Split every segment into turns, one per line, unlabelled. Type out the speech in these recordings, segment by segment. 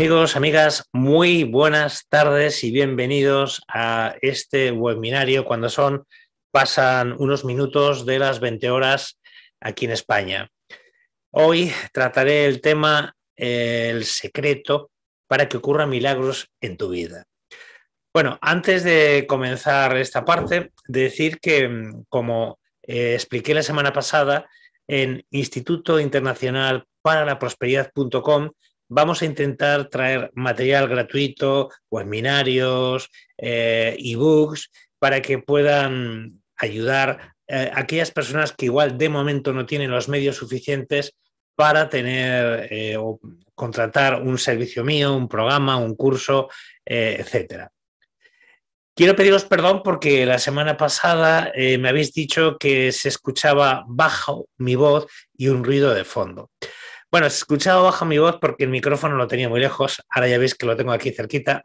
Amigos, amigas, muy buenas tardes y bienvenidos a este webinario cuando son, pasan unos minutos de las 20 horas aquí en España. Hoy trataré el tema el secreto para que ocurran milagros en tu vida. Bueno, antes de comenzar esta parte, decir que como eh, expliqué la semana pasada, en Instituto Internacional para la Prosperidad.com vamos a intentar traer material gratuito, webinarios, eh, ebooks, para que puedan ayudar a eh, aquellas personas que igual de momento no tienen los medios suficientes para tener eh, o contratar un servicio mío, un programa, un curso, eh, etcétera. Quiero pediros perdón porque la semana pasada me habéis dicho que se escuchaba bajo mi voz y un ruido de fondo. Bueno, he escuchado baja mi voz porque el micrófono lo tenía muy lejos, ahora ya veis que lo tengo aquí cerquita,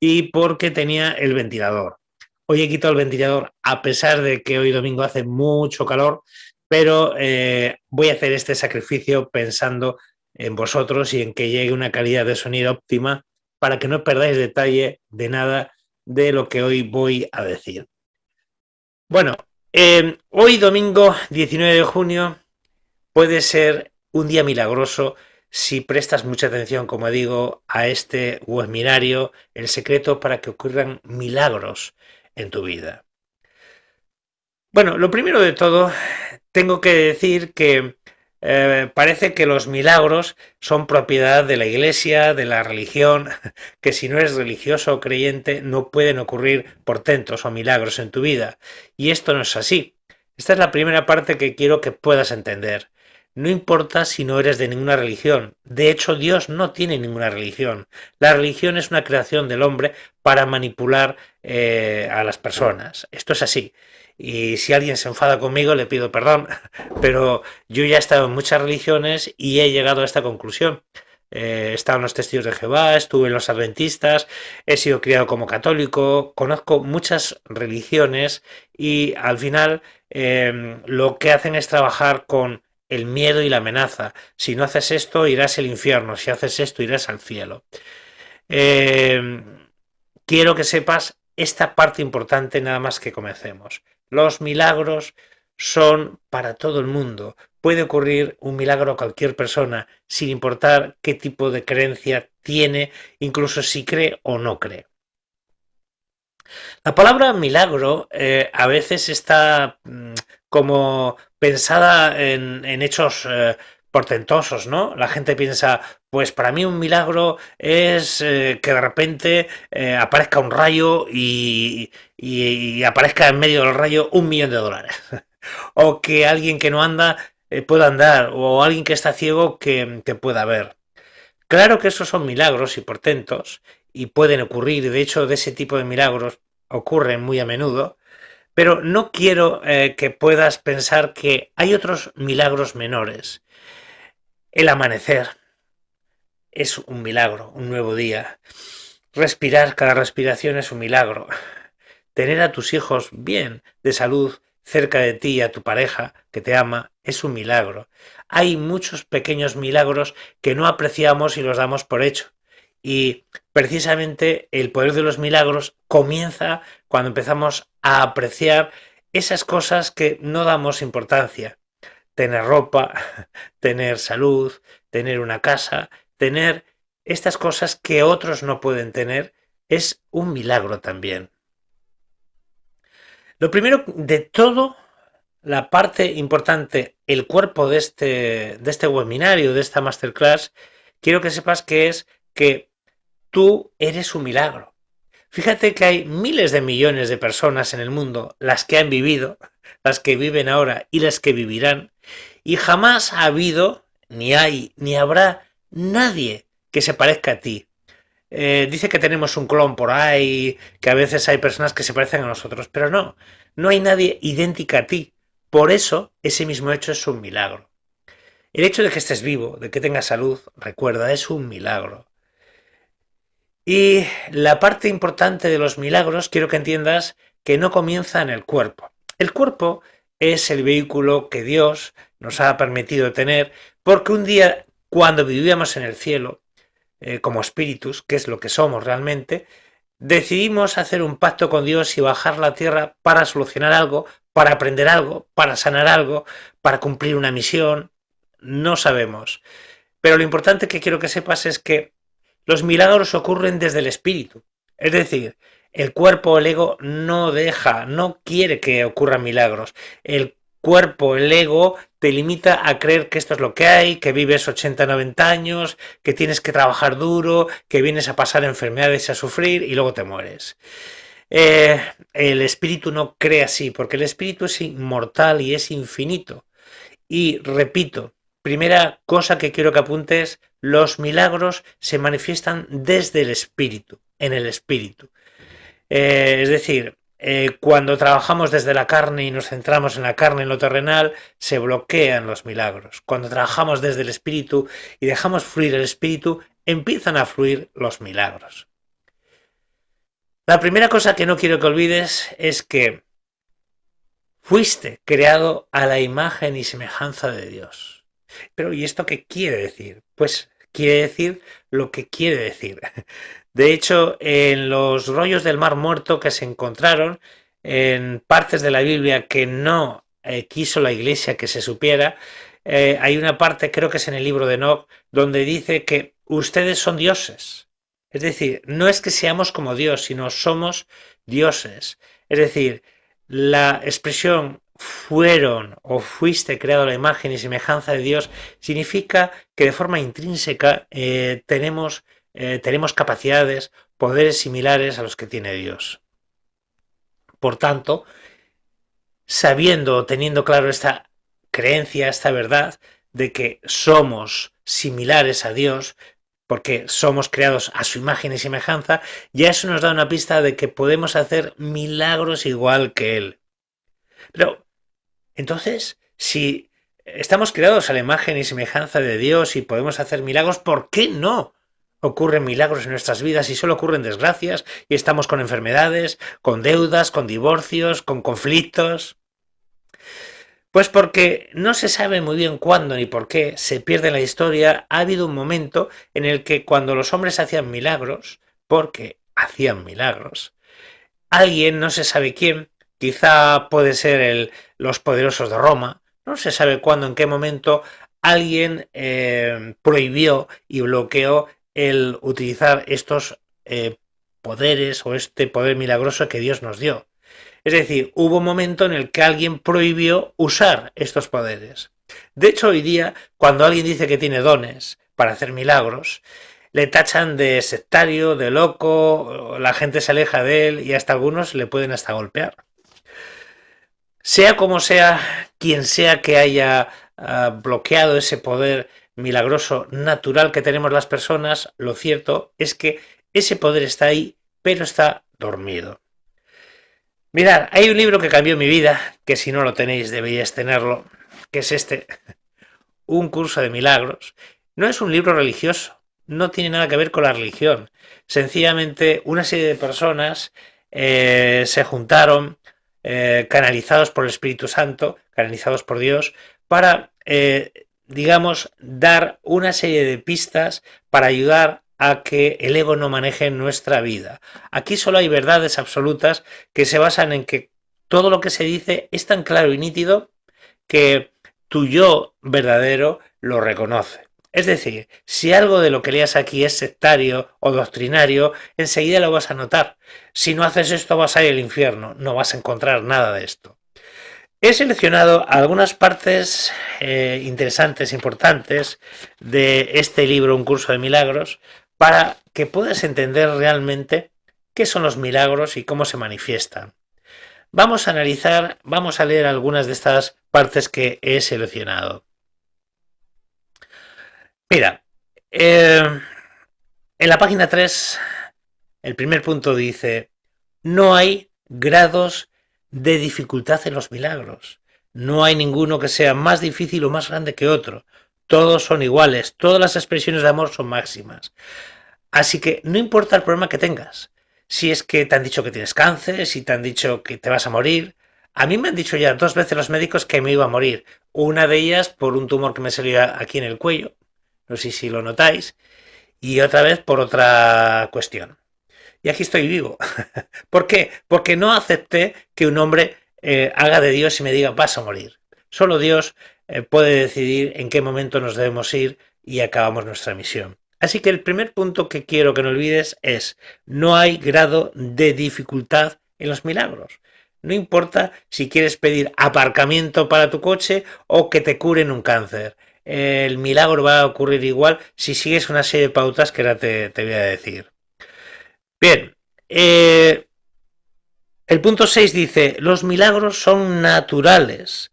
y porque tenía el ventilador. Hoy he quitado el ventilador a pesar de que hoy domingo hace mucho calor, pero eh, voy a hacer este sacrificio pensando en vosotros y en que llegue una calidad de sonido óptima para que no perdáis detalle de nada de lo que hoy voy a decir. Bueno, eh, hoy domingo 19 de junio puede ser un día milagroso si prestas mucha atención, como digo, a este webinario, el secreto para que ocurran milagros en tu vida. Bueno, lo primero de todo, tengo que decir que eh, parece que los milagros son propiedad de la iglesia, de la religión, que si no eres religioso o creyente no pueden ocurrir portentos o milagros en tu vida. Y esto no es así. Esta es la primera parte que quiero que puedas entender. No importa si no eres de ninguna religión. De hecho, Dios no tiene ninguna religión. La religión es una creación del hombre para manipular eh, a las personas. Esto es así. Y si alguien se enfada conmigo, le pido perdón. Pero yo ya he estado en muchas religiones y he llegado a esta conclusión. Eh, he estado en los testigos de Jehová, estuve en los adventistas, he sido criado como católico, conozco muchas religiones y al final em, lo que hacen es trabajar con el miedo y la amenaza. Si no haces esto, irás al infierno. Si haces esto, irás al cielo. Em, quiero que sepas esta parte importante nada más que comencemos. Los milagros son para todo el mundo. Puede ocurrir un milagro a cualquier persona, sin importar qué tipo de creencia tiene, incluso si cree o no cree. La palabra milagro eh, a veces está mm, como pensada en, hechos eh, portentosos, ¿no? La gente piensa, pues para mí un milagro es eh, que de repente aparezca un rayo y, aparezca en medio del rayo un millón de dólares. o que alguien que no anda pueda andar, o alguien que está ciego que, que pueda ver. Claro que esos son milagros y portentos, y pueden ocurrir, de hecho de ese tipo de milagros ocurren muy a menudo, pero no quiero eh, que puedas pensar que hay otros milagros menores. El amanecer es un milagro, un nuevo día. Respirar, cada respiración es un milagro. Tener a tus hijos bien, de salud, cerca de ti y a tu pareja que te ama, es un milagro. Hay muchos pequeños milagros que no apreciamos y los damos por hecho. Y precisamente el poder de los milagros comienza cuando empezamos a apreciar esas cosas que no damos importancia. Tener ropa, tener salud, tener una casa, tener estas cosas que otros no pueden tener, es un milagro también. Lo primero de todo, la parte importante, el cuerpo de este, de este, webinario, de esta masterclass, quiero que sepas que es que tú eres un milagro. Fíjate que hay miles de millones de personas en el mundo, las que han vivido, las que viven ahora y las que vivirán, y jamás ha habido, ni hay, ni habrá nadie que se parezca a ti. Eh, dice que tenemos un clon por ahí, que a veces hay personas que se parecen a nosotros, pero no, no hay nadie idéntica a ti. Por eso ese mismo hecho es un milagro. El hecho de que estés vivo, de que tengas salud, recuerda, es un milagro. Y la parte importante de los milagros, quiero que entiendas que no comienza en el cuerpo. El cuerpo es el vehículo que Dios nos ha permitido tener, porque un día, cuando vivíamos en el cielo, eh, como espíritus, que es lo que somos realmente, decidimos hacer un pacto con Dios y bajar la tierra para solucionar algo, para aprender algo, para sanar algo, para cumplir una misión, no sabemos. Pero lo importante que quiero que sepas es que los milagros ocurren desde el espíritu. Es decir, el cuerpo, el ego, no deja, no quiere que ocurran milagros. El cuerpo, el ego, te limita a creer que esto es lo que hay, que vives 80, 90 años, que tienes que trabajar duro, que vienes a pasar enfermedades, a sufrir y luego te mueres. Eh, el espíritu no cree así, porque el espíritu es inmortal y es infinito. Y repito, primera cosa que quiero que apuntes los milagros se manifiestan desde el espíritu, en el espíritu. Eh, es decir, eh, cuando trabajamos desde la carne y nos centramos en la carne, en lo terrenal, se bloquean los milagros. Cuando trabajamos desde el espíritu y dejamos fluir el espíritu, empiezan a fluir los milagros. La primera cosa que no quiero que olvides es que fuiste creado a la imagen y semejanza de Dios. Pero ¿y esto qué quiere decir? Pues quiere decir lo que quiere decir. De hecho, en los rollos del Mar Muerto que se encontraron, en partes de la Biblia que no eh, quiso la iglesia que se supiera, eh, hay una parte, creo que es en el libro de Enoch, donde dice que ustedes son dioses. Es decir, no es que seamos como Dios, sino somos dioses. Es decir, la expresión fueron o fuiste creado a la imagen y semejanza de Dios, significa que de forma intrínseca eh, tenemos, eh, tenemos capacidades, poderes similares a los que tiene Dios. Por tanto, sabiendo o teniendo claro esta creencia, esta verdad de que somos similares a Dios, porque somos creados a su imagen y semejanza, ya eso nos da una pista de que podemos hacer milagros igual que Él. Pero entonces, si estamos creados a la imagen y semejanza de Dios y podemos hacer milagros, ¿por qué no? Ocurren milagros en nuestras vidas y solo ocurren desgracias y estamos con enfermedades, con deudas, con divorcios, con conflictos. Pues porque no se sabe muy bien cuándo ni por qué se pierde la historia, ha habido un momento en el que cuando los hombres hacían milagros, porque hacían milagros, alguien, no se sabe quién, Quizá puede ser el, los poderosos de Roma. No se sabe cuándo, en qué momento alguien eh, prohibió y bloqueó el utilizar estos eh, poderes o este poder milagroso que Dios nos dio. Es decir, hubo un momento en el que alguien prohibió usar estos poderes. De hecho, hoy día, cuando alguien dice que tiene dones para hacer milagros, le tachan de sectario, de loco, la gente se aleja de él y hasta algunos le pueden hasta golpear. Sea como sea, quien sea que haya ah, bloqueado ese poder milagroso natural que tenemos las personas, lo cierto es que ese poder está ahí, pero está dormido. Mirad, hay un libro que cambió mi vida, que si no lo tenéis deberíais tenerlo, que es este, Un curso de milagros. No es un libro religioso, no tiene nada que ver con la religión. Sencillamente una serie de personas eh, se juntaron eh, canalizados por el Espíritu Santo, canalizados por Dios, para, eh, digamos, dar una serie de pistas para ayudar a que el ego no maneje nuestra vida. Aquí solo hay verdades absolutas que se basan en que todo lo que se dice es tan claro y nítido que tu yo verdadero lo reconoce. Es decir, si algo de lo que leas aquí es sectario o doctrinario, enseguida lo vas a notar. Si no haces esto vas a ir al infierno, no vas a encontrar nada de esto. He seleccionado algunas partes eh, interesantes, importantes de este libro, Un curso de milagros, para que puedas entender realmente qué son los milagros y cómo se manifiestan. Vamos a analizar, vamos a leer algunas de estas partes que he seleccionado. Mira, eh, en la página 3, el primer punto dice, no hay grados de dificultad en los milagros. No hay ninguno que sea más difícil o más grande que otro. Todos son iguales, todas las expresiones de amor son máximas. Así que no importa el problema que tengas, si es que te han dicho que tienes cáncer, si te han dicho que te vas a morir. A mí me han dicho ya dos veces los médicos que me iba a morir. Una de ellas por un tumor que me salió aquí en el cuello. No sé si lo notáis. Y otra vez por otra cuestión. Y aquí estoy vivo. ¿Por qué? Porque no acepté que un hombre eh, haga de Dios y me diga vas a morir. Solo Dios eh, puede decidir en qué momento nos debemos ir y acabamos nuestra misión. Así que el primer punto que quiero que no olvides es, no hay grado de dificultad en los milagros. No importa si quieres pedir aparcamiento para tu coche o que te curen un cáncer el milagro va a ocurrir igual si sigues una serie de pautas que ahora te, voy a decir. Bien, eh, el punto 6 dice, los milagros son naturales.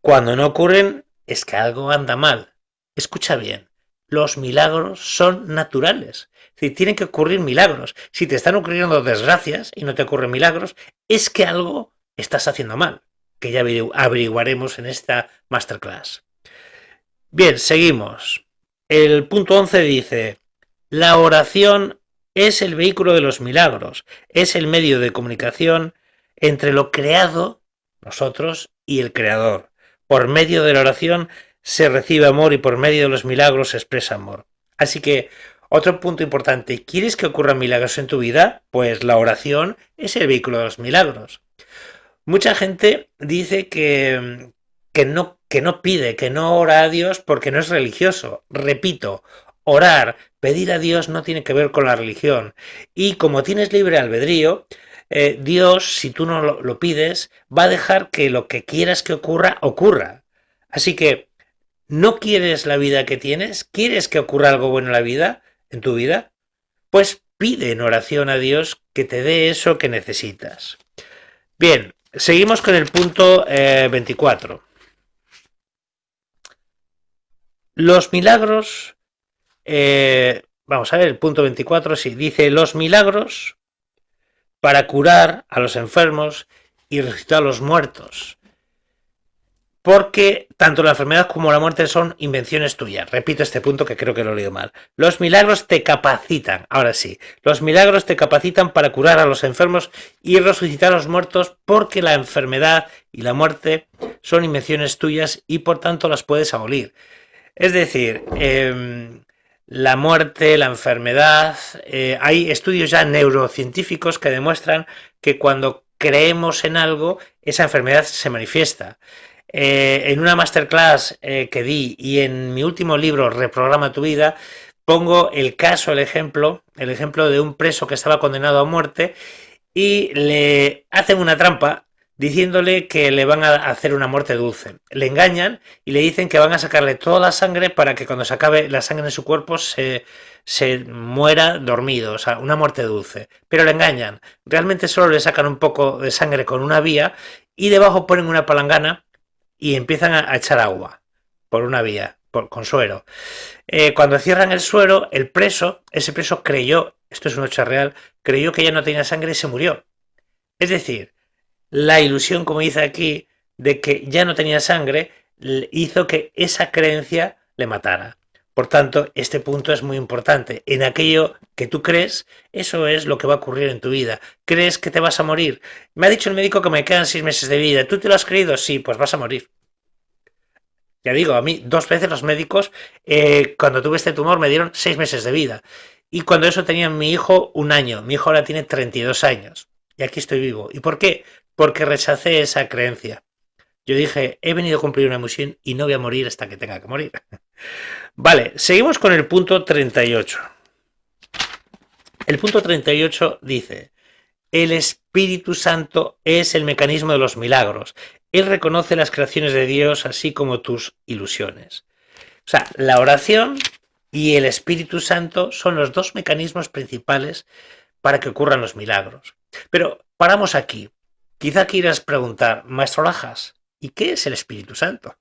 Cuando no ocurren es que algo anda mal. Escucha bien, los milagros son naturales. Si tienen que ocurrir milagros. Si te están ocurriendo desgracias y no te ocurren milagros, es que algo estás haciendo mal, que ya averiguaremos en esta masterclass. Bien, seguimos. El punto 11 dice, la oración es el vehículo de los milagros, es el medio de comunicación entre lo creado, nosotros, y el creador. Por medio de la oración se recibe amor y por medio de los milagros se expresa amor. Así que, otro punto importante, ¿quieres que ocurran milagros en tu vida? Pues la oración es el vehículo de los milagros. Mucha gente dice que, que no, que no pide, que no ora a Dios porque no es religioso. Repito, orar, pedir a Dios no tiene que ver con la religión. Y como tienes libre albedrío, eh, Dios, si tú no lo, pides, va a dejar que lo que quieras que ocurra, ocurra. Así que, ¿no quieres la vida que tienes? ¿Quieres que ocurra algo bueno en la vida, en tu vida? Pues pide en oración a Dios que te dé eso que necesitas. Bien, seguimos con el punto 24. Eh, los milagros, eh, vamos a ver, el punto 24, sí, dice los milagros para curar a los enfermos y resucitar a los muertos. Porque tanto la enfermedad como la muerte son invenciones tuyas. Repito este punto que creo que lo he leído mal. Los milagros te capacitan, ahora sí, los milagros te capacitan para curar a los enfermos y resucitar a los muertos porque la enfermedad y la muerte son invenciones tuyas y por tanto las puedes abolir. Es decir, em, la muerte, la enfermedad, eh, hay estudios ya neurocientíficos que demuestran que cuando creemos en algo, esa enfermedad se manifiesta. Eh, en una masterclass eh, que di y en mi último libro, Reprograma tu vida, pongo el caso, el ejemplo, el ejemplo de un preso que estaba condenado a muerte y le hacen una trampa diciéndole que le van a hacer una muerte dulce. Le engañan y le dicen que van a sacarle toda la sangre para que cuando se acabe la sangre en su cuerpo se, muera dormido, o sea, una muerte dulce. Pero le engañan. Realmente solo le sacan un poco de sangre con una vía y debajo ponen una palangana y empiezan a, echar agua por una vía. Por, con suero. Eh, cuando cierran el suero, el preso, ese preso creyó, esto es una hecho real, creyó que ya no tenía sangre y se murió. Es decir, la ilusión, como dice aquí, de que ya no tenía sangre, hizo que esa creencia le matara. Por tanto, este punto es muy importante. En aquello que tú crees, eso es lo que va a ocurrir en tu vida. ¿Crees que te vas a morir? Me ha dicho el médico que me quedan seis meses de vida. ¿Tú te lo has creído? Sí, pues vas a morir. Ya digo, a mí dos veces los médicos, eh, cuando tuve este tumor, me dieron seis meses de vida. Y cuando eso tenía mi hijo un año. Mi hijo ahora tiene 32 años. Y aquí estoy vivo. ¿Y por qué? porque rechacé esa creencia. Yo dije, he venido a cumplir una misión y no voy a morir hasta que tenga que morir. Vale, seguimos con el punto 38. El punto 38 dice, el Espíritu Santo es el mecanismo de los milagros. Él reconoce las creaciones de Dios así como tus ilusiones. O sea, la oración y el Espíritu Santo son los dos mecanismos principales para que ocurran los milagros. Pero paramos aquí, Quizá quieras preguntar, Maestro Lajas, ¿y qué es el Espíritu Santo?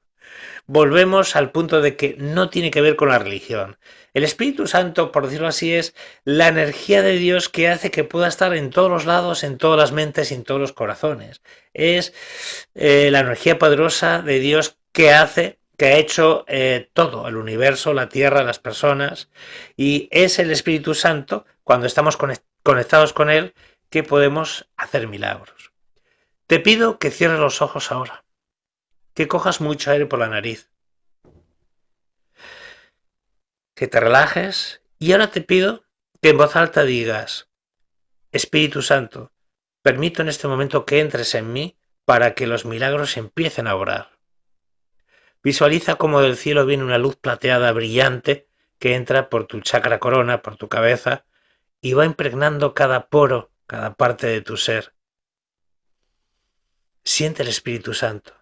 Volvemos al punto de que no tiene que ver con la religión. El Espíritu Santo, por decirlo así, es la energía de Dios que hace que pueda estar en todos los lados, en todas las mentes y en todos los corazones. Es eh, la energía poderosa de Dios que hace, que ha hecho eh, todo, el universo, la tierra, las personas. Y es el Espíritu Santo, cuando estamos conectados con Él, que podemos hacer milagros. Te pido que cierres los ojos ahora, que cojas mucho aire por la nariz, que te relajes y ahora te pido que en voz alta digas, Espíritu Santo, permito en este momento que entres en mí para que los milagros empiecen a obrar. Visualiza cómo del cielo viene una luz plateada brillante que entra por tu chakra corona, por tu cabeza, y va impregnando cada poro, cada parte de tu ser, Siente el Espíritu Santo,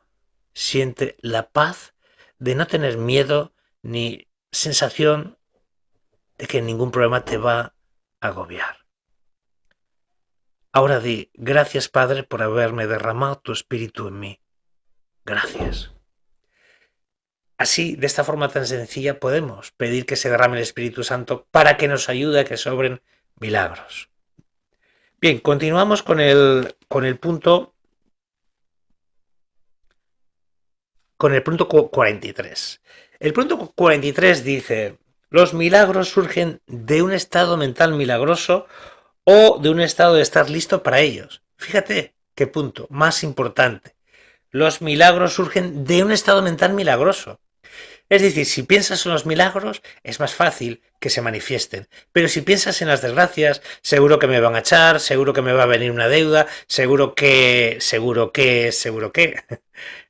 siente la paz de no tener miedo ni sensación de que ningún problema te va a agobiar. Ahora di, gracias Padre por haberme derramado tu espíritu en mí. Gracias. Así, de esta forma tan sencilla, podemos pedir que se derrame el Espíritu Santo para que nos ayude a que sobren milagros. Bien, continuamos con el, con el punto con el punto 43. El punto 43 dice, los milagros surgen de un estado mental milagroso o de un estado de estar listo para ellos. Fíjate qué punto más importante. Los milagros surgen de un estado mental milagroso. Es decir, si piensas en los milagros, es más fácil que se manifiesten. Pero si piensas en las desgracias, seguro que me van a echar, seguro que me va a venir una deuda, seguro que, seguro que, seguro que.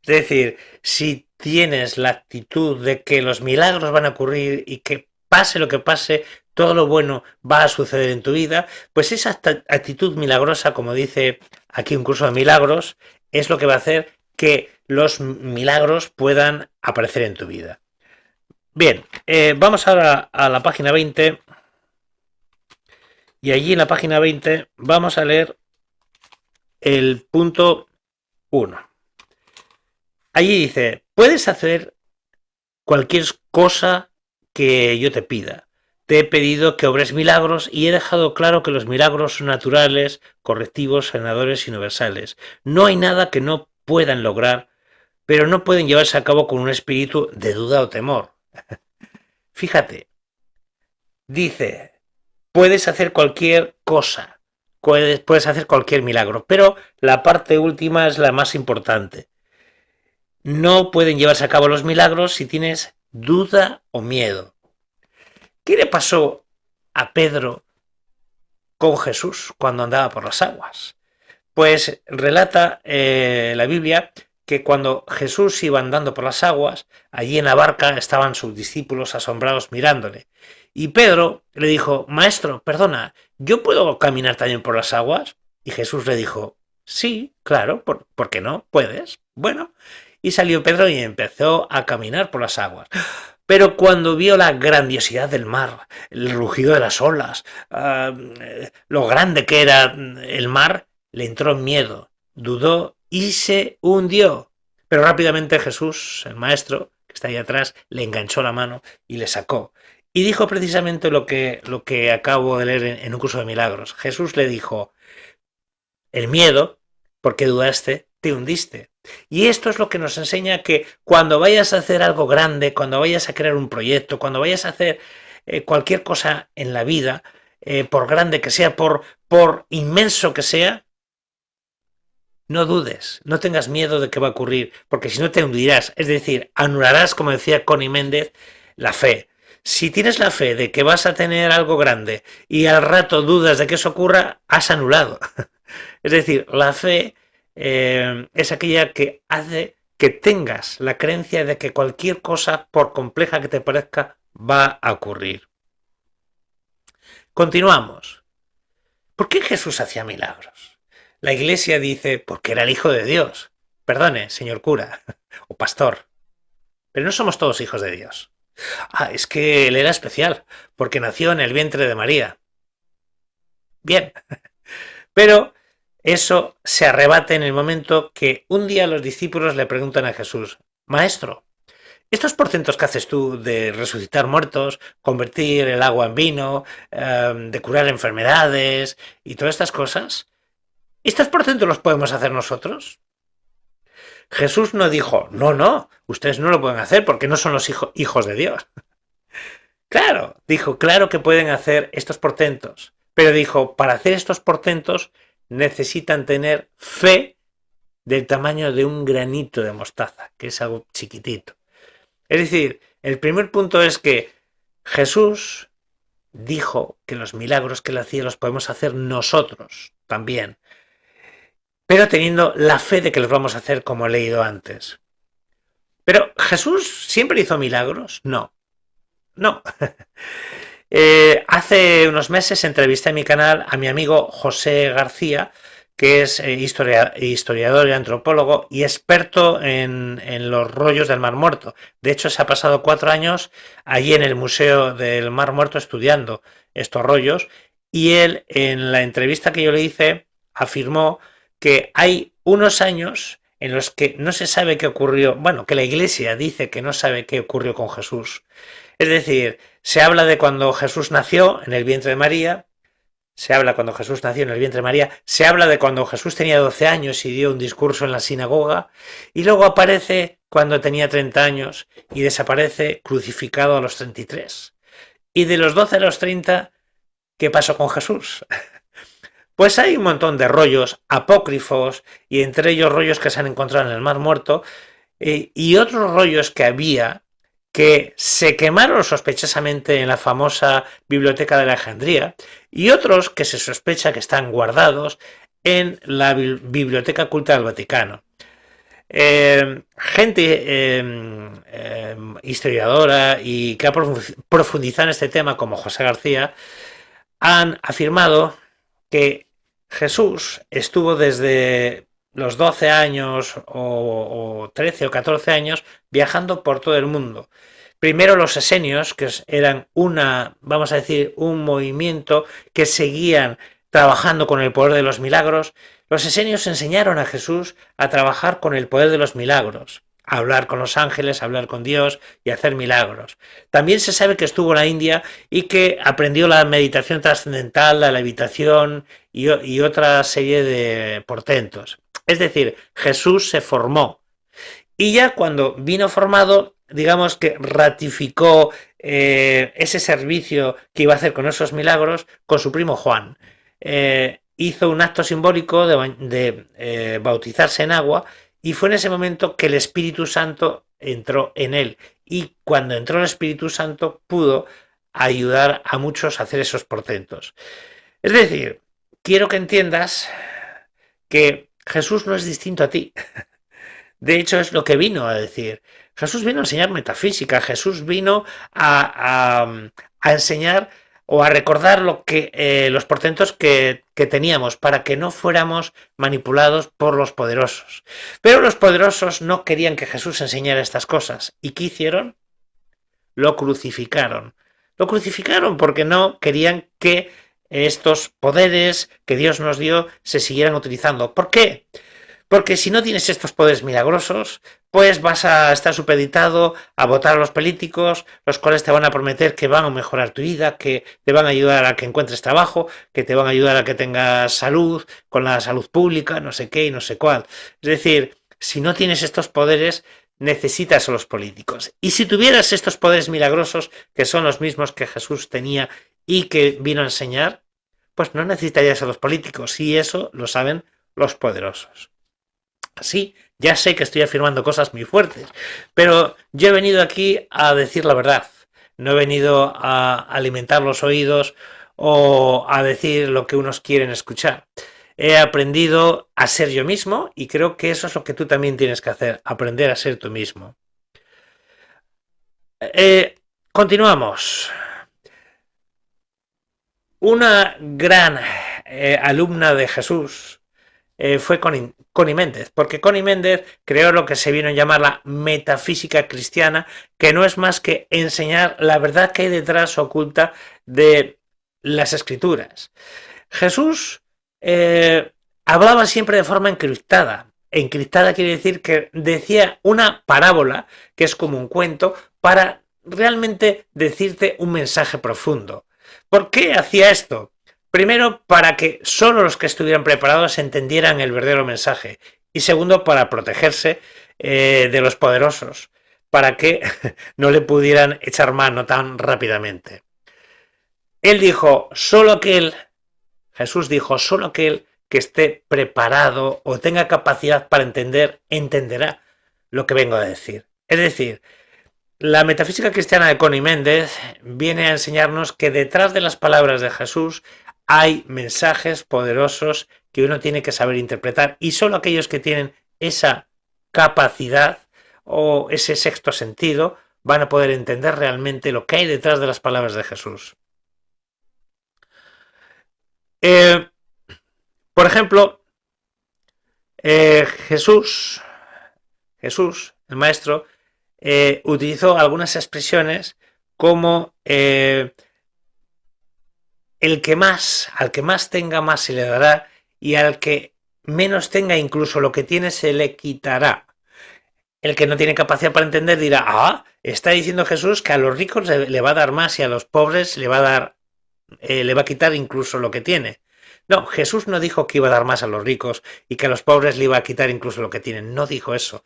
Es decir, si tienes la actitud de que los milagros van a ocurrir y que pase lo que pase, todo lo bueno va a suceder en tu vida, pues esa actitud milagrosa, como dice aquí un curso de milagros, es lo que va a hacer que los milagros puedan aparecer en tu vida. Bien, eh, vamos ahora a la página 20 y allí en la página 20 vamos a leer el punto 1. Allí dice, puedes hacer cualquier cosa que yo te pida. Te he pedido que obres milagros y he dejado claro que los milagros son naturales, correctivos, sanadores y universales. No hay nada que no puedan lograr, pero no pueden llevarse a cabo con un espíritu de duda o temor. Fíjate, dice, puedes hacer cualquier cosa, puedes, puedes hacer cualquier milagro, pero la parte última es la más importante. No pueden llevarse a cabo los milagros si tienes duda o miedo. ¿Qué le pasó a Pedro con Jesús cuando andaba por las aguas? Pues relata eh, la Biblia que cuando Jesús iba andando por las aguas, allí en la barca estaban sus discípulos asombrados mirándole. Y Pedro le dijo, Maestro, perdona, ¿yo puedo caminar también por las aguas? Y Jesús le dijo, Sí, claro, ¿por, ¿por qué no? Puedes. Bueno, y salió Pedro y empezó a caminar por las aguas. Pero cuando vio la grandiosidad del mar, el rugido de las olas, ah, lo grande que era el mar, le entró miedo, dudó y se hundió. Pero rápidamente Jesús, el maestro, que está ahí atrás, le enganchó la mano y le sacó. Y dijo precisamente lo que, lo que acabo de leer en un curso de milagros. Jesús le dijo, el miedo, porque dudaste, te hundiste. Y esto es lo que nos enseña que cuando vayas a hacer algo grande, cuando vayas a crear un proyecto, cuando vayas a hacer eh, cualquier cosa en la vida, eh, por grande que sea, por, por inmenso que sea, no dudes, no tengas miedo de que va a ocurrir, porque si no te hundirás, es decir, anularás, como decía Connie Méndez, la fe. Si tienes la fe de que vas a tener algo grande y al rato dudas de que eso ocurra, has anulado. Es decir, la fe eh, es aquella que hace que tengas la creencia de que cualquier cosa, por compleja que te parezca, va a ocurrir. Continuamos. ¿Por qué Jesús hacía milagros? La iglesia dice, porque era el Hijo de Dios. Perdone, señor cura o pastor, pero no somos todos hijos de Dios. Ah, es que él era especial, porque nació en el vientre de María. Bien, pero eso se arrebata en el momento que un día los discípulos le preguntan a Jesús, Maestro, estos porcentos que haces tú de resucitar muertos, convertir el agua en vino, em, de curar enfermedades y todas estas cosas, ¿estos porcentos los podemos hacer nosotros? Jesús no dijo, no, no, ustedes no lo pueden hacer porque no son los hijos de Dios. claro, dijo, claro que pueden hacer estos portentos, pero dijo, para hacer estos portentos necesitan tener fe del tamaño de un granito de mostaza, que es algo chiquitito. Es decir, el primer punto es que Jesús dijo que los milagros que él hacía los podemos hacer nosotros también, pero teniendo la fe de que los vamos a hacer como he leído antes. Pero Jesús siempre hizo milagros? No. No. Eh, hace unos meses entrevisté en mi canal a mi amigo José García, que es eh, historiador y antropólogo y experto en, en, los rollos del Mar Muerto. De hecho, se ha pasado cuatro años allí en el Museo del Mar Muerto estudiando estos rollos y él, en la entrevista que yo le hice, afirmó que hay unos años en los que no se sabe qué ocurrió, bueno, que la Iglesia dice que no sabe qué ocurrió con Jesús. Es decir, se habla de cuando Jesús nació en el vientre de María, se habla cuando Jesús nació en el vientre de María, se habla de cuando Jesús tenía 12 años y dio un discurso en la sinagoga, y luego aparece cuando tenía 30 años y desaparece crucificado a los 33. Y de los 12 a los 30, ¿qué pasó con Jesús? Pues hay un montón de rollos apócrifos y entre ellos rollos que se han encontrado en el Mar Muerto eh, y otros rollos que había que se quemaron sospechosamente en la famosa Biblioteca de Alejandría y otros que se sospecha que están guardados en la Biblioteca Culta del Vaticano. Em, gente em, em, historiadora y que ha profundizado en este tema, como José García, han afirmado que Jesús estuvo desde los 12 años o, 13 o 14 años viajando por todo el mundo. Primero los esenios, que eran una, vamos a decir, un movimiento que seguían trabajando con el poder de los milagros. Los esenios enseñaron a Jesús a trabajar con el poder de los milagros, a hablar con los ángeles, a hablar con Dios y a hacer milagros. También se sabe que estuvo en la India y que aprendió la meditación trascendental, la levitación y, y otra serie de portentos. Es decir, Jesús se formó. Y ya cuando vino formado, digamos que ratificó eh, ese servicio que iba a hacer con esos milagros con su primo Juan. Eh, hizo un acto simbólico de, eh, bautizarse en agua y fue en ese momento que el Espíritu Santo entró en él. Y cuando entró el Espíritu Santo pudo ayudar a muchos a hacer esos portentos. Es decir, quiero que entiendas que Jesús no es distinto a ti. De hecho, es lo que vino a decir. Jesús vino a enseñar metafísica, Jesús vino a, enseñar o a recordar lo que, eh, los portentos que, que, teníamos para que no fuéramos manipulados por los poderosos. Pero los poderosos no querían que Jesús enseñara estas cosas. ¿Y qué hicieron? Lo crucificaron. Lo crucificaron porque no querían que estos poderes que Dios nos dio se siguieran utilizando. ¿Por qué? Porque si no tienes estos poderes milagrosos, pues vas a estar supeditado a votar a los políticos, los cuales te van a prometer que van a mejorar tu vida, que te van a ayudar a que encuentres trabajo, que te van a ayudar a que tengas salud, con la salud pública, no sé qué y no sé cuál. Es decir, si no tienes estos poderes, necesitas a los políticos. Y si tuvieras estos poderes milagrosos, que son los mismos que Jesús tenía y que vino a enseñar, pues no necesitarías a los políticos, y eso lo saben los poderosos. Así, ya sé que estoy afirmando cosas muy fuertes, pero yo he venido aquí a decir la verdad. No he venido a alimentar los oídos o a decir lo que unos quieren escuchar he aprendido a ser yo mismo y creo que eso es lo que tú también tienes que hacer, aprender a ser tú mismo. Eh, eh, continuamos. Una gran eh, alumna de Jesús fue Connie, Connie Méndez, porque Connie Méndez creó lo que se vino a llamar la metafísica cristiana, que no es más que enseñar la verdad que hay detrás oculta de las escrituras. Jesús eh, hablaba siempre de forma encriptada. Encriptada quiere decir que decía una parábola, que es como un cuento, para realmente decirte un mensaje profundo. ¿Por qué hacía esto? Primero, para que solo los que estuvieran preparados entendieran el verdadero mensaje. Y segundo, para protegerse eh, de los poderosos, para que no le pudieran echar mano tan rápidamente. Él dijo, solo que él Jesús dijo, solo aquel que esté preparado o tenga capacidad para entender, entenderá lo que vengo a decir. Es decir, la metafísica cristiana de Connie Méndez viene a enseñarnos que detrás de las palabras de Jesús hay mensajes poderosos que uno tiene que saber interpretar y solo aquellos que tienen esa capacidad o ese sexto sentido van a poder entender realmente lo que hay detrás de las palabras de Jesús. Eh, por ejemplo, eh, Jesús, Jesús, el maestro, eh, utilizó algunas expresiones como el que más, al que más tenga más se le dará y al que menos tenga incluso lo que tiene se le quitará. El que no tiene capacidad para entender dirá, ah, está diciendo Jesús que a los ricos le va a dar más y a los pobres le va a dar eh, le va a quitar incluso lo que tiene. No, Jesús no dijo que iba a dar más a los ricos y que a los pobres le iba a quitar incluso lo que tienen. No dijo eso.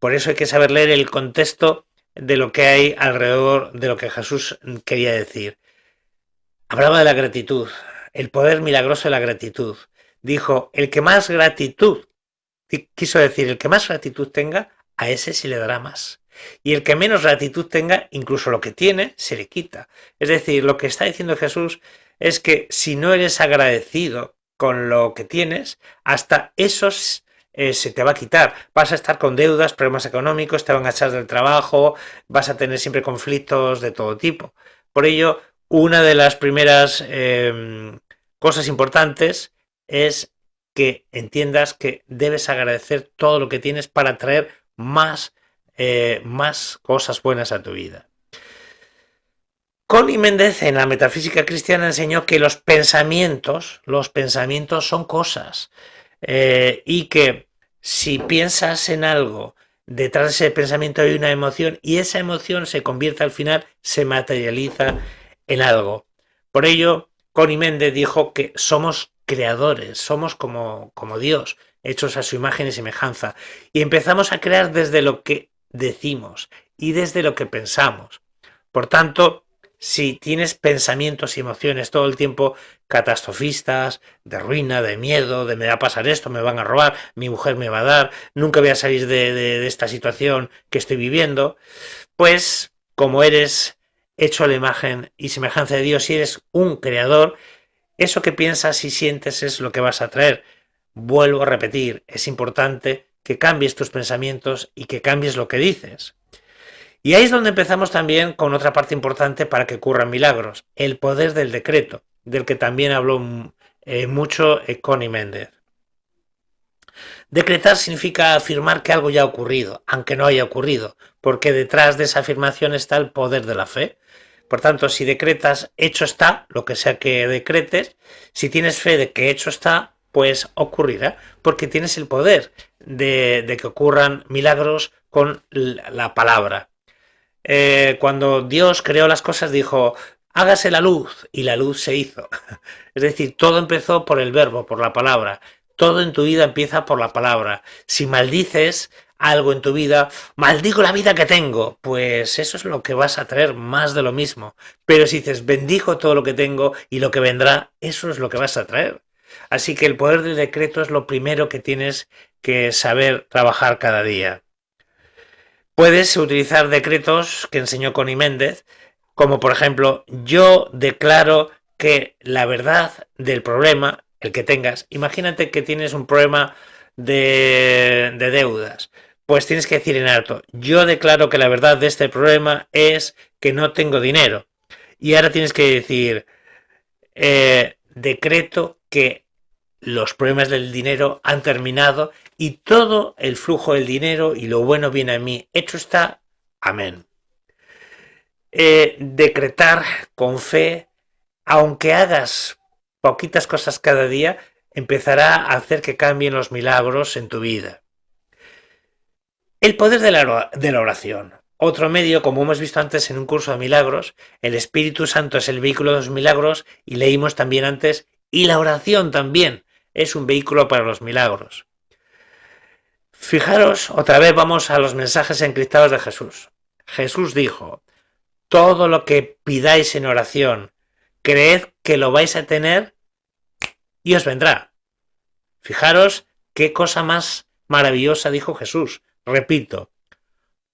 Por eso hay que saber leer el contexto de lo que hay alrededor de lo que Jesús quería decir. Hablaba de la gratitud, el poder milagroso de la gratitud. Dijo, el que más gratitud, quiso decir, el que más gratitud tenga, a ese sí le dará más. Y el que menos gratitud tenga, incluso lo que tiene, se le quita. Es decir, lo que está diciendo Jesús es que si no eres agradecido con lo que tienes, hasta esos eh, se te va a quitar. Vas a estar con deudas, problemas económicos, te van a echar del trabajo, vas a tener siempre conflictos de todo tipo. Por ello, una de las primeras em, cosas importantes es que entiendas que debes agradecer todo lo que tienes para traer más eh, más cosas buenas a tu vida. Connie Méndez en la Metafísica Cristiana enseñó que los pensamientos, los pensamientos son cosas eh, y que si piensas en algo, detrás de ese pensamiento hay una emoción y esa emoción se convierte al final, se materializa en algo. Por ello, Connie Méndez dijo que somos creadores, somos como, como Dios, hechos a su imagen y semejanza. Y empezamos a crear desde lo que decimos y desde lo que pensamos. Por tanto, si tienes pensamientos y emociones todo el tiempo catastrofistas, de ruina, de miedo, de me va a pasar esto, me van a robar, mi mujer me va a dar, nunca voy a salir de, esta situación que estoy viviendo, pues como eres hecho a la imagen y semejanza de Dios y eres un creador, eso que piensas y sientes es lo que vas a traer. Vuelvo a repetir, es importante que cambies tus pensamientos y que cambies lo que dices. Y ahí es donde empezamos también con otra parte importante para que ocurran milagros, el poder del decreto, del que también habló mm, eh, mucho eh, Connie Méndez. Decretar significa afirmar que algo ya ha ocurrido, aunque no haya ocurrido, porque detrás de esa afirmación está el poder de la fe. Por tanto, si decretas hecho está, lo que sea que decretes, si tienes fe de que hecho está, pues ocurrirá, porque tienes el poder de, que ocurran milagros con la palabra. Eh, cuando Dios creó las cosas dijo, hágase la luz, y la luz se hizo. Es decir, todo empezó por el verbo, por la palabra. Todo en tu vida empieza por la palabra. Si maldices algo en tu vida, maldigo la vida que tengo, pues eso es lo que vas a traer, más de lo mismo. Pero si dices, bendijo todo lo que tengo y lo que vendrá, eso es lo que vas a traer. Así que el poder del decreto es lo primero que tienes que saber trabajar cada día. Puedes utilizar decretos que enseñó Connie Méndez, como por ejemplo, yo declaro que la verdad del problema, el que tengas, imagínate que tienes un problema de, deudas, pues tienes que decir en alto, yo declaro que la verdad de este problema es que no tengo dinero. Y ahora tienes que decir, eh, decreto que los problemas del dinero han terminado y todo el flujo del dinero y lo bueno viene a mí. Hecho está. Amén. decretar con fe, aunque hagas poquitas cosas cada día, empezará a hacer que cambien los milagros en tu vida. El poder de la oración. Otro medio, como hemos visto antes en un curso de milagros, el Espíritu Santo es el vehículo de los milagros y leímos también antes, y la oración también es un vehículo para los milagros. Fijaros, otra vez vamos a los mensajes encriptados de Jesús. Jesús dijo, todo lo que pidáis en oración, creed que lo vais a tener y os vendrá. Fijaros qué cosa más maravillosa dijo Jesús. Repito,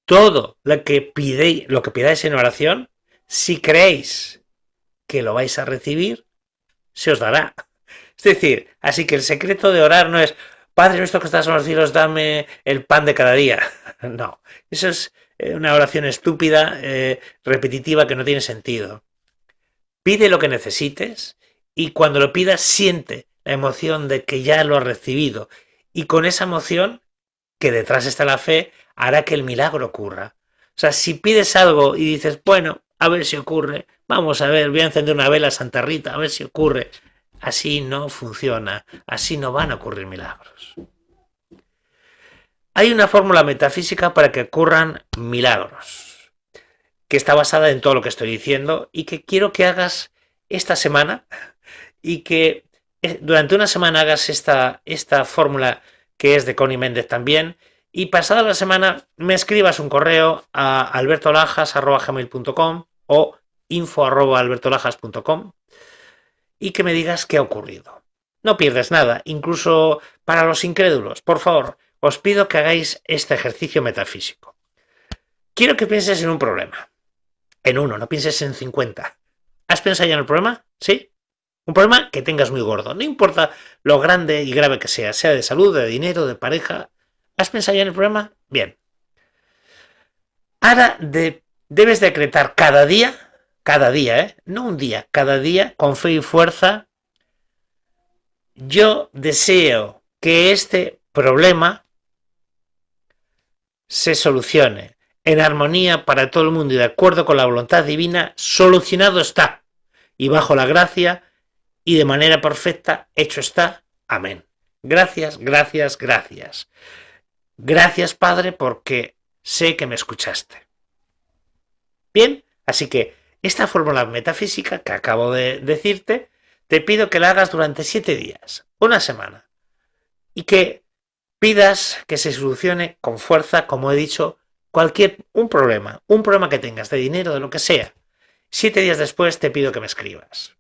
todo lo que, lo que pidáis en oración, si creéis que lo vais a recibir, se os dará. Es decir, así que el secreto de orar no es, Padre nuestro que estás en los cielos, dame el pan de cada día. No, eso es eh, una oración estúpida, eh, repetitiva, que no tiene sentido. Pide lo que necesites y cuando lo pidas siente la emoción de que ya lo has recibido. Y con esa emoción, que detrás está la fe, hará que el milagro ocurra. O sea, si pides algo y dices, bueno, a ver si ocurre, vamos a ver, voy a encender una vela a Santa Rita, a ver si ocurre. Así no funciona, así no van a ocurrir milagros. Hay una fórmula metafísica para que ocurran milagros, que está basada en todo lo que estoy diciendo y que quiero que hagas esta semana y que eh, durante una semana hagas esta, esta fórmula que es de Connie Méndez también y pasada la semana me escribas un correo a albertolajas.com o info.albertolajas.com y que me digas qué ha ocurrido. No pierdes nada, incluso para los incrédulos. Por favor, os pido que hagáis este ejercicio metafísico. Quiero que pienses en un problema. En uno, no pienses en 50. ¿Has pensado ya en el problema? ¿Sí? Un problema que tengas muy gordo. No importa lo grande y grave que sea, sea de salud, de dinero, de pareja. ¿Has pensado ya en el problema? Bien. Ahora debes decretar cada día cada día, ¿eh? no un día, cada día, con fe y fuerza, yo deseo que este problema se solucione en armonía para todo el mundo y de acuerdo con la voluntad divina, solucionado está y bajo la gracia y de manera perfecta hecho está. Amén. Gracias, gracias, gracias. Gracias, Padre, porque sé que me escuchaste. Bien, así que esta fórmula metafísica que acabo de decirte, te pido que la hagas durante siete días, una semana, y que pidas que se solucione con fuerza, como he dicho, cualquier un problema, un problema que tengas de dinero, de lo que sea. Siete días después te pido que me escribas.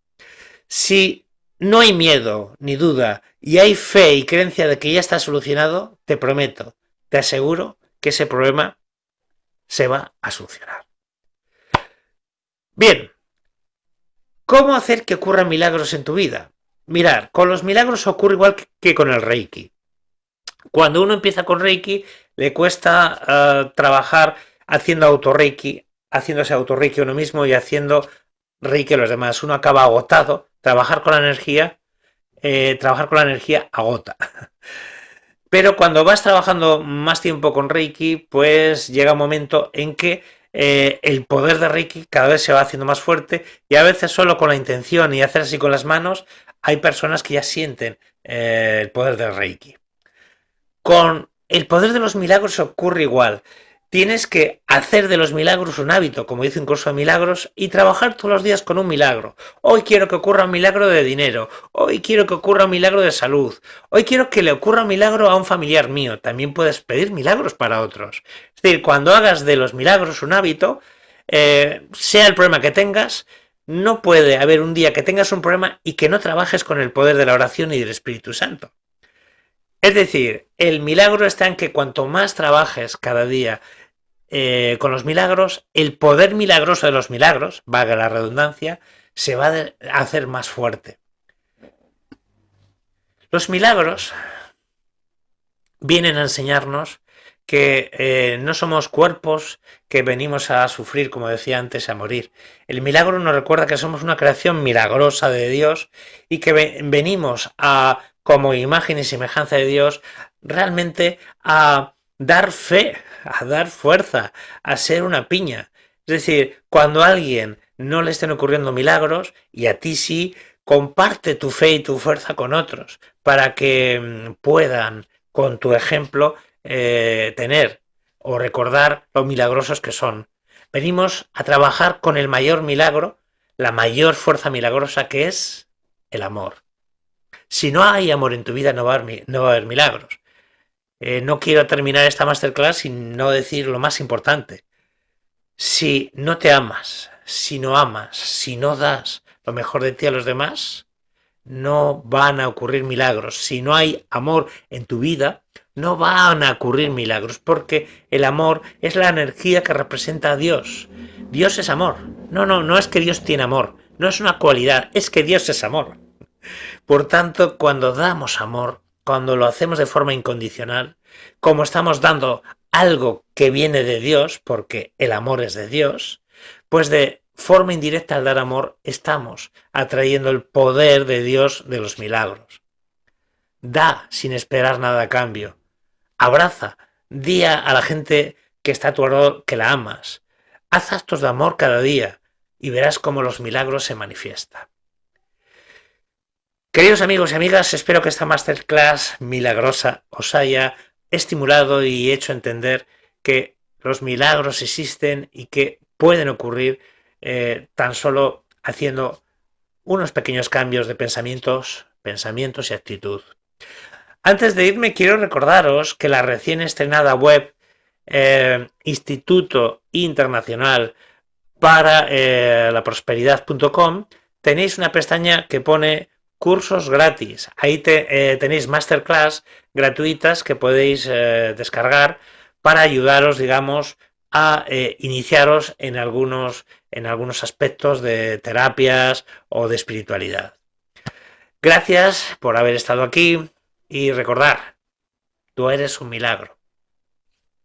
Si no hay miedo ni duda y hay fe y creencia de que ya está solucionado, te prometo, te aseguro que ese problema se va a solucionar. Bien, ¿cómo hacer que ocurran milagros en tu vida? Mirar, con los milagros ocurre igual que con el Reiki. Cuando uno empieza con Reiki, le cuesta eh, trabajar haciendo autorreiki, haciéndose autorreiki uno mismo y haciendo reiki a los demás. Uno acaba agotado. Trabajar con la energía, eh, trabajar con la energía agota. Pero cuando vas trabajando más tiempo con reiki, pues llega un momento en que eh, el poder de Reiki cada vez se va haciendo más fuerte y a veces solo con la intención y hacer así con las manos hay personas que ya sienten eh, el poder de Reiki. Con el poder de los milagros ocurre igual. Tienes que hacer de los milagros un hábito, como dice un curso de milagros, y trabajar todos los días con un milagro. Hoy quiero que ocurra un milagro de dinero, hoy quiero que ocurra un milagro de salud, hoy quiero que le ocurra un milagro a un familiar mío. También puedes pedir milagros para otros. Es decir, cuando hagas de los milagros un hábito, eh, sea el problema que tengas, no puede haber un día que tengas un problema y que no trabajes con el poder de la oración y del Espíritu Santo. Es decir, el milagro está en que cuanto más trabajes cada día eh, con los milagros, el poder milagroso de los milagros, vaga la redundancia, se va a hacer más fuerte. Los milagros vienen a enseñarnos que eh, no somos cuerpos que venimos a sufrir, como decía antes, a morir. El milagro nos recuerda que somos una creación milagrosa de Dios y que venimos a, como imagen y semejanza de Dios, realmente a dar fe, a dar fuerza, a ser una piña. Es decir, cuando a alguien no le estén ocurriendo milagros y a ti sí, comparte tu fe y tu fuerza con otros para que mm, puedan, con tu ejemplo, eh, tener o recordar lo milagrosos que son. Venimos a trabajar con el mayor milagro, la mayor fuerza milagrosa que es el amor. Si no hay amor en tu vida, no va a haber milagros. Eh, no quiero terminar esta masterclass sin no decir lo más importante. Si no te amas, si no amas, si no das lo mejor de ti a los demás, no van a ocurrir milagros. Si no hay amor en tu vida, no van a ocurrir milagros, porque el amor es la energía que representa a Dios. Dios es amor. No, no, no es que Dios tiene amor, no es una cualidad, es que Dios es amor. Por tanto, cuando damos amor, cuando lo hacemos de forma incondicional, como estamos dando algo que viene de Dios, porque el amor es de Dios, pues de forma indirecta al dar amor estamos atrayendo el poder de Dios de los milagros. Da sin esperar nada a cambio. Abraza, di a la gente que está a tu alrededor que la amas. Haz actos de amor cada día y verás cómo los milagros se manifiestan. Queridos amigos y amigas, espero que esta masterclass milagrosa os haya estimulado y hecho entender que los milagros existen y que pueden ocurrir eh, tan solo haciendo unos pequeños cambios de pensamientos, pensamientos y actitud. Antes de irme, quiero recordaros que la recién estrenada web eh, Instituto Internacional para eh, la Prosperidad.com tenéis una pestaña que pone cursos gratis. Ahí eh, tenéis masterclass gratuitas que podéis eh, descargar para ayudaros, digamos, a eh, iniciaros en algunos, en algunos aspectos de terapias o de espiritualidad. Gracias por haber estado aquí y recordar, tú eres un milagro.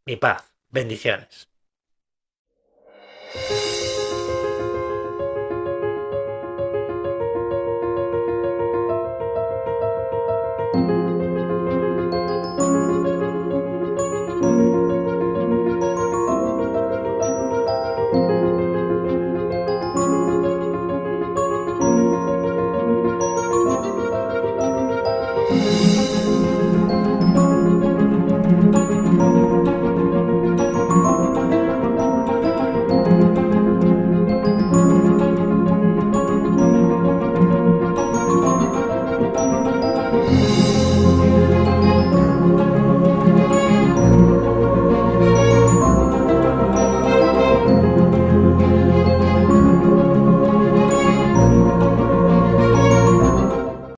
Mi paz, bendiciones.